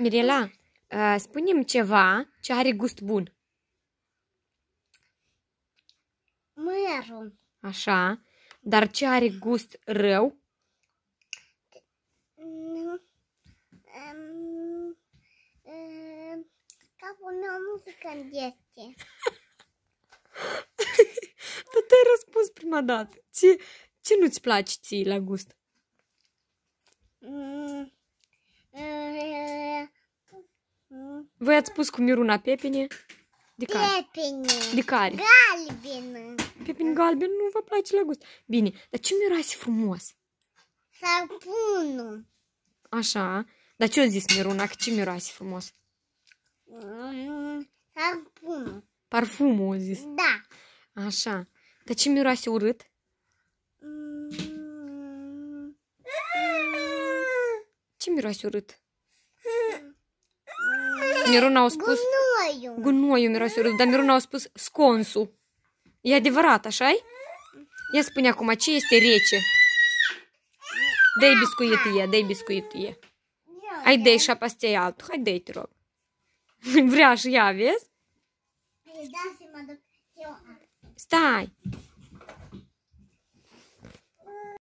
Mirela, spunem uh, spune-mi ceva ce are gust bun. Mărul. Așa. Dar ce are gust rău? Ca Um, um, capul meu nu se Dar te-ai răspuns prima dată. Ce, ce nu-ți place ție la gust? Mm. Voi ați spus cu Miruna Pepine? De care? Pepine. De care? Galben. Pepine galben nu vă place la gust. Bine, dar ce miroase frumos? Sapunul. Așa. Dar ce-a zis Miruna? Că ce miroase frumos? Sapunul. parfumul. a zis? Da. Așa. Dar ce miroase urât? Mm. Ce miroase urât? Miruna au spus... Gunoiul. Gunoiul dar Miruna au spus sconsul. E adevărat, așa -i? Ia spune acum, ce este rece? Dă-i biscuitie, dă-i biscuitie. Ai dă-i și apastea altul. Hai dă-i, te rog. Vrea și ea, vezi? Păi, da, Stai!